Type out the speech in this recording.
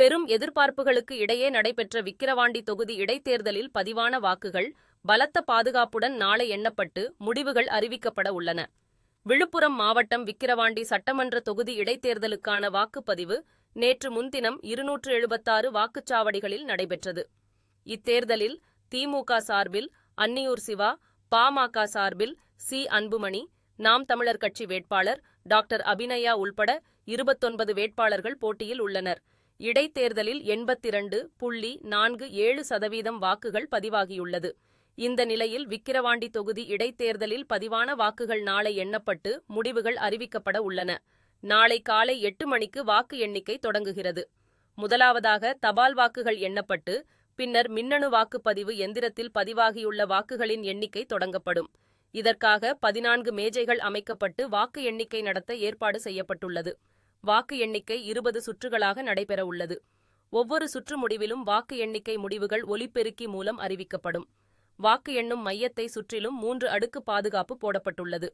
பெரும் எதிர்பார்ப்புகளுக்கு இடையே நடைபெற்ற விக்கிரவாண்டி தொகுதி இடைத்தேர்தலில் பதிவான வாக்குகள் பலத்த பாதுகாப்புடன் நாளை எண்ணப்பட்டு முடிவுகள் அறிவிக்கப்பட உள்ளன விழுப்புரம் மாவட்டம் விக்கிரவாண்டி சட்டமன்ற தொகுதி இடைத்தேர்தலுக்கான வாக்குப்பதிவு நேற்று முன்தினம் இருநூற்று எழுபத்தாறு வாக்குச்சாவடிகளில் நடைபெற்றது இத்தேர்தலில் திமுக சார்பில் அன்னியூர் சிவா பாமக சார்பில் சி அன்புமணி நாம் தமிழர் கட்சி வேட்பாளர் டாக்டர் அபிநயா உள்பட இருபத்தொன்பது வேட்பாளர்கள் போட்டியில் உள்ளனர் இடைத்தேர்தலில் எண்பத்திரண்டு புள்ளி நான்கு ஏழு சதவீதம் வாக்குகள் பதிவாகியுள்ளது இந்த நிலையில் விக்கிரவாண்டி தொகுதி இடைத்தேர்தலில் பதிவான வாக்குகள் நாளை எண்ணப்பட்டு முடிவுகள் அறிவிக்கப்பட உள்ளன நாளை காலை எட்டு மணிக்கு வாக்கு எண்ணிக்கை தொடங்குகிறது முதலாவதாக தபால் வாக்குகள் எண்ணப்பட்டு பின்னர் மின்னணு வாக்குப்பதிவு எந்திரத்தில் பதிவாகியுள்ள வாக்குகளின் எண்ணிக்கை தொடங்கப்படும் இதற்காக பதினான்கு மேஜைகள் அமைக்கப்பட்டு வாக்கு எண்ணிக்கை நடத்த ஏற்பாடு செய்யப்பட்டுள்ளது வாக்கு எண்ணிக்கை இருபது சுற்றுகளாக நடைபெறவுள்ளது ஒவ்வொரு சுற்று முடிவிலும் வாக்கு எண்ணிக்கை முடிவுகள் ஒலிபெருக்கி மூலம் அறிவிக்கப்படும் வாக்கு எண்ணும் மையத்தை சுற்றிலும் மூன்று அடுக்கு பாதுகாப்பு போடப்பட்டுள்ளது